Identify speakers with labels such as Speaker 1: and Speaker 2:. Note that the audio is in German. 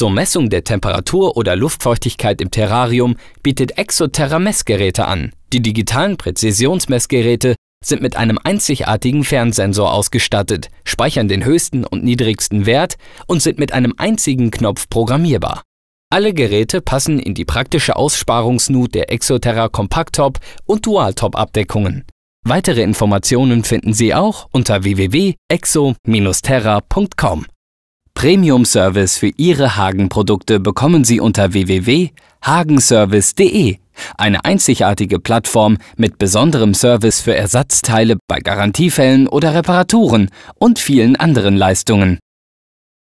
Speaker 1: Zur Messung der Temperatur oder Luftfeuchtigkeit im Terrarium bietet Exoterra Messgeräte an. Die digitalen Präzisionsmessgeräte sind mit einem einzigartigen Fernsensor ausgestattet, speichern den höchsten und niedrigsten Wert und sind mit einem einzigen Knopf programmierbar. Alle Geräte passen in die praktische Aussparungsnut der Exoterra Kompakttop und Dualtop-Abdeckungen. Weitere Informationen finden Sie auch unter www.exo-terra.com. Premium-Service für Ihre Hagen-Produkte bekommen Sie unter www.hagenservice.de, eine einzigartige Plattform mit besonderem Service für Ersatzteile bei Garantiefällen oder Reparaturen und vielen anderen Leistungen.